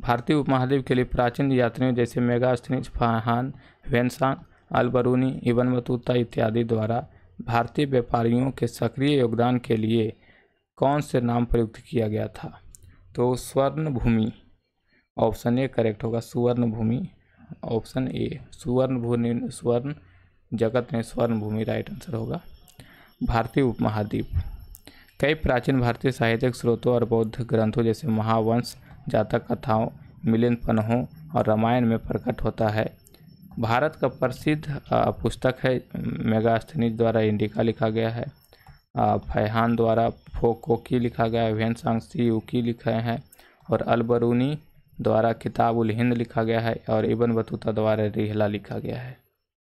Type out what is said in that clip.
भारतीय उपमहाद्वीप के लिए प्राचीन यात्रियों जैसे Megasthenes Fahien Xuanzang Alberuni Ibn Battuta इत्यादि द्वारा भारतीय व्यापारियों के सक्रिय योगदान के लिए कौन से नाम प्रयुक्त किया गया था तो स्वर्ण भूमि ऑप्शन ए करेक्ट होगा सुवर्ण भूमि ऑप्शन ए सुवर्ण भूमि स्वर्ण जगत में स्वर्ण भूमि राइट आंसर होगा भारतीय उपमहाद्वीप कई प्राचीन भारतीय साहित्यिक स्रोतों और बौद्ध ग्रंथों जैसे महावंश जातक कथाओं मिलन पनहों और रामायण में प्रकट होता है भारत का प्रसिद्ध पुस्तक है मेगास्थनीज द्वारा इंडिका लिखा गया है फैहान द्वारा फोकोकी लिखा गया है वेंसांग सी उकी लिखे हैं और अलबरूनी द्वारा किताबुल हिंद लिखा गया है और इबन बतूता द्वारा रिहला लिखा गया है